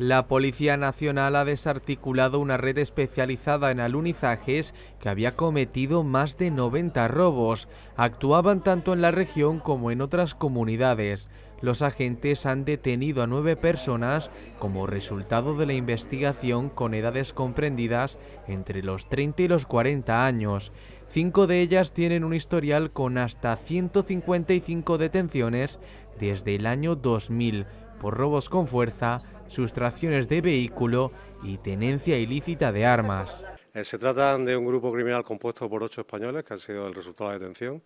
La Policía Nacional ha desarticulado una red especializada en alunizajes que había cometido más de 90 robos. Actuaban tanto en la región como en otras comunidades. Los agentes han detenido a nueve personas como resultado de la investigación con edades comprendidas entre los 30 y los 40 años. Cinco de ellas tienen un historial con hasta 155 detenciones desde el año 2000 por robos con fuerza, sustracciones de vehículo y tenencia ilícita de armas. Eh, se trata de un grupo criminal compuesto por ocho españoles, que han sido el resultado de la detención,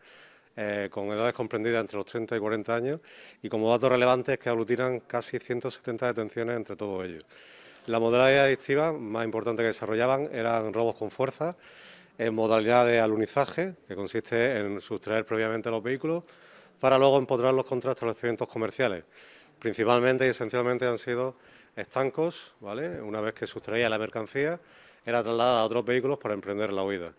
eh, con edades comprendidas entre los 30 y 40 años, y como datos relevantes que aglutinan casi 170 detenciones entre todos ellos. La modalidad adictiva más importante que desarrollaban eran robos con fuerza, en modalidad de alunizaje, que consiste en sustraer previamente los vehículos para luego empotrar los contra establecimientos comerciales principalmente y esencialmente han sido estancos, ¿vale? Una vez que sustraía la mercancía, era trasladada a otros vehículos para emprender la huida.